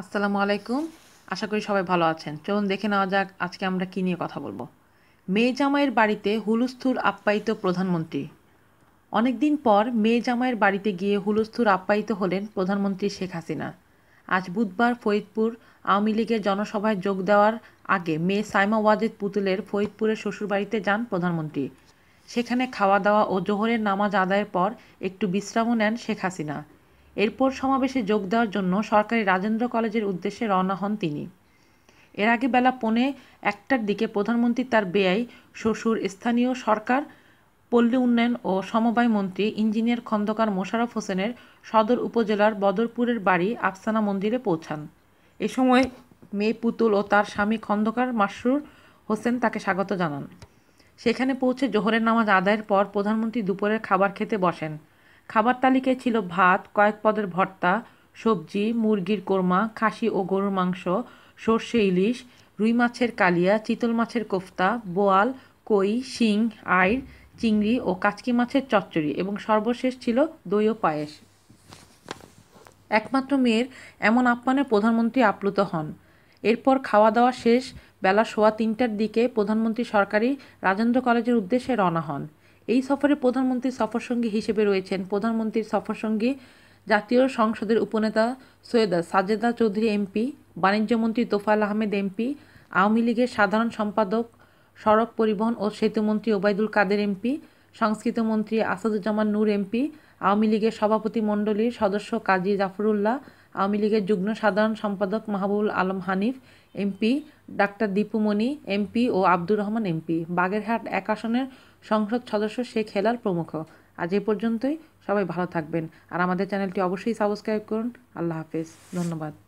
আসসালামু আলাইকুম আশা করি সবাই ভালো আছেন চলুন দেখে নেওয়া যাক আজকে আমরা কী নিয়ে কথা বলবো মেয়ে জামাইয়ের বাড়িতে হুলুস্থুর আপ্যায়িত প্রধানমন্ত্রী অনেকদিন পর মেয়ে জামাইয়ের বাড়িতে গিয়ে হুলুস্থুর আপ্যায়িত হলেন প্রধানমন্ত্রী শেখ হাসিনা আজ বুধবার ফরিদপুর আওয়ামী লীগের জনসভায় যোগ দেওয়ার আগে মেয়ে সাইমা ওয়াজেদ পুতুলের ফরিদপুরের শ্বশুরবাড়িতে যান প্রধানমন্ত্রী সেখানে খাওয়া দাওয়া ও জোহরের নামাজ আদায়ের পর একটু বিশ্রামও নেন শেখ হাসিনা এরপর সমাবেশে যোগ দেওয়ার জন্য সরকারি রাজেন্দ্র কলেজের উদ্দেশ্যে রওনা হন তিনি এর আগে বেলা পৌনে একটার দিকে প্রধানমন্ত্রী তার বেআই শ্বশুর স্থানীয় সরকার পল্লী উন্নয়ন ও সমবায় মন্ত্রী ইঞ্জিনিয়ার খন্দকার মোশাররফ হোসেনের সদর উপজেলার বদরপুরের বাড়ি আফসানা মন্দিরে পৌঁছান এ সময় মেয়ে পুতুল ও তার স্বামী খন্দকার মাসরুর হোসেন তাকে স্বাগত জানান সেখানে পৌঁছে জোহরের নামাজ আদায়ের পর প্রধানমন্ত্রী দুপুরের খাবার খেতে বসেন খাবার তালিকায় ছিল ভাত কয়েক পদের ভর্তা সবজি মুরগির কোরমা খাসি ও গরুর মাংস সর্ষে ইলিশ রুই মাছের কালিয়া চিতল মাছের কোফতা বোয়াল কই শিং আইর চিংড়ি ও কাচকি মাছের চচ্চড়ি এবং সর্বশেষ ছিল দই ও পায়েস একমাত্র মেয়ের এমন আপ্যায়নে প্রধানমন্ত্রী আপ্লুত হন এরপর খাওয়া দাওয়া শেষ বেলা সোয়া তিনটার দিকে প্রধানমন্ত্রী সরকারি রাজেন্দ্র কলেজের উদ্দেশ্যে রওনা হন এই সফরে প্রধানমন্ত্রীর সফরসঙ্গী হিসেবে রয়েছেন প্রধানমন্ত্রীর সফরসঙ্গী জাতীয় সংসদের উপনেতা সৈয়দা সাজেদা চৌধুরী এমপি বাণিজ্যমন্ত্রী তোফাল আহমেদ এমপি আওয়ামী লীগের সাধারণ সম্পাদক সড়ক পরিবহন ও সেতুমন্ত্রী ওবায়দুল কাদের এমপি সংস্কৃত মন্ত্রী আসাদুজ্জামান নূর এমপি আওয়ামী লীগের সভাপতি মণ্ডলীর সদস্য কাজী জাফরুল্লাহ আওয়ামী লীগের যুগ্ম সাধারণ সম্পাদক মাহবুবুল আলম হানিফ এমপি ডাক্তার দীপুমণি এমপি ও আব্দুর রহমান এমপি বাগেরহাট এক আসনের সংসদ সদস্য শেখ হেলাল প্রমুখ আজ এ পর্যন্তই সবাই ভালো থাকবেন আর আমাদের চ্যানেলটি অবশ্যই সাবস্ক্রাইব করুন আল্লাহ হাফেজ ধন্যবাদ